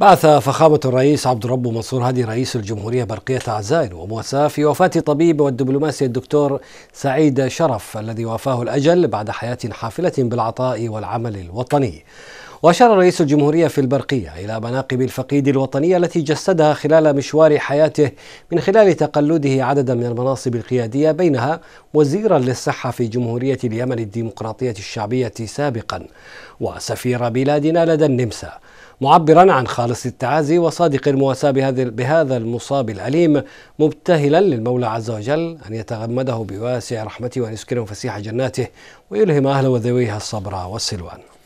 بعث فخامة الرئيس عبد الرب منصور هادي رئيس الجمهورية برقية عزائم ومواساة في وفاة طبيب والدبلوماسي الدكتور سعيد شرف الذي وافاه الأجل بعد حياة حافلة بالعطاء والعمل الوطني وأشار رئيس الجمهورية في البرقية إلى مناقب الفقيد الوطنية التي جسدها خلال مشوار حياته من خلال تقلده عددا من المناصب القيادية بينها وزيرا للصحة في جمهورية اليمن الديمقراطية الشعبية سابقا وسفير بلادنا لدى النمسا معبرا عن خالص التعازي وصادق المواساة بهذا المصاب الأليم مبتهلا للمولى عز وجل أن يتغمده بواسع رحمته وأن يسكنه فسيح جناته ويلهم أهله وذويه الصبر والسلوان